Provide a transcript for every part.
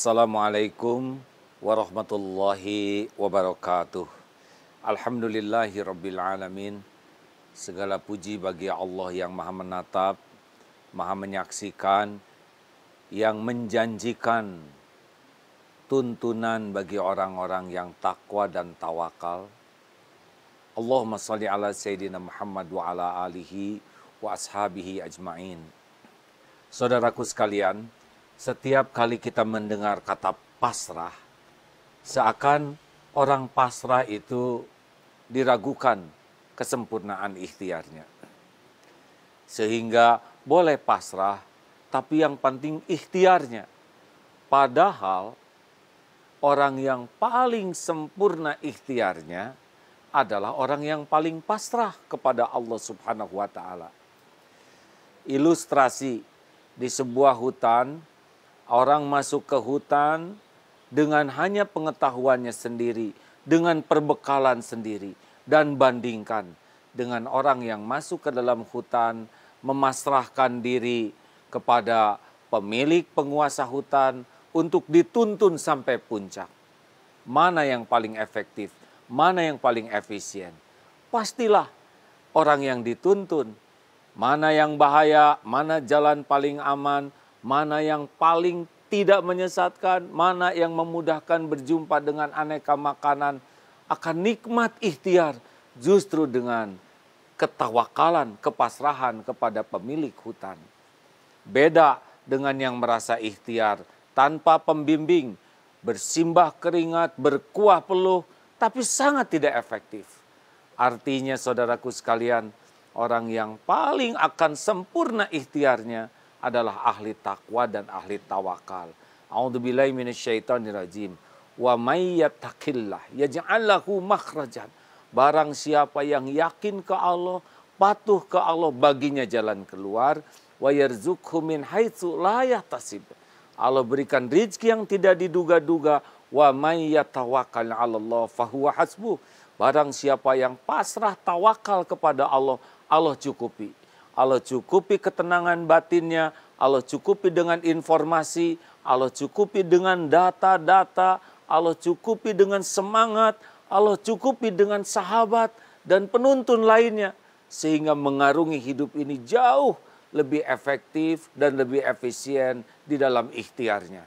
Assalamualaikum warahmatullahi wabarakatuh. Alhamdulillahi rabbil alamin. Segala puji bagi Allah yang Maha menatap, Maha menyaksikan, yang menjanjikan tuntunan bagi orang-orang yang takwa dan tawakal. Allahumma salli ala Sayyidina Muhammad wa ala alihi wa ashabihi ajmain. Saudaraku sekalian, setiap kali kita mendengar kata pasrah, seakan orang pasrah itu diragukan kesempurnaan ikhtiarnya. Sehingga boleh pasrah, tapi yang penting ikhtiarnya. Padahal orang yang paling sempurna ikhtiarnya adalah orang yang paling pasrah kepada Allah Subhanahu wa taala. Ilustrasi di sebuah hutan Orang masuk ke hutan dengan hanya pengetahuannya sendiri, dengan perbekalan sendiri, dan bandingkan dengan orang yang masuk ke dalam hutan, memasrahkan diri kepada pemilik penguasa hutan untuk dituntun sampai puncak. Mana yang paling efektif, mana yang paling efisien. Pastilah orang yang dituntun, mana yang bahaya, mana jalan paling aman, mana yang paling tidak menyesatkan, mana yang memudahkan berjumpa dengan aneka makanan, akan nikmat ikhtiar justru dengan ketawakalan, kepasrahan kepada pemilik hutan. Beda dengan yang merasa ikhtiar tanpa pembimbing, bersimbah keringat, berkuah peluh, tapi sangat tidak efektif. Artinya saudaraku sekalian, orang yang paling akan sempurna ikhtiarnya adalah ahli takwa dan ahli tawakal. A'udzubillahi minasyaitonirrajim. Wa may yattaqillah yaj'al lahu makhrajan. Barang siapa yang yakin ke Allah, patuh ke Allah, baginya jalan keluar. Wa yarzuqhu min haitsu la yahtasib. Allah berikan rezeki yang tidak diduga-duga. Wa may yatawakkal 'ala Allah fahuwa hasbuh. Barang siapa yang pasrah tawakal kepada Allah, Allah cukupi. Allah cukupi ketenangan batinnya, Allah cukupi dengan informasi, Allah cukupi dengan data-data, Allah cukupi dengan semangat, Allah cukupi dengan sahabat dan penuntun lainnya sehingga mengarungi hidup ini jauh lebih efektif dan lebih efisien di dalam ikhtiarnya.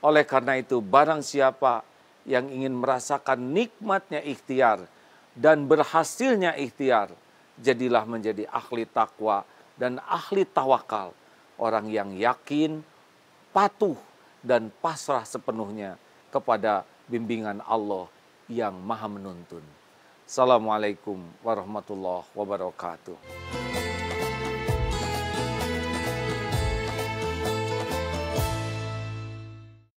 Oleh karena itu, barang siapa yang ingin merasakan nikmatnya ikhtiar dan berhasilnya ikhtiar, jadilah menjadi ahli takwa dan ahli tawakal, orang yang yakin, patuh, dan pasrah sepenuhnya kepada bimbingan Allah yang Maha Menuntun. Assalamualaikum warahmatullahi wabarakatuh.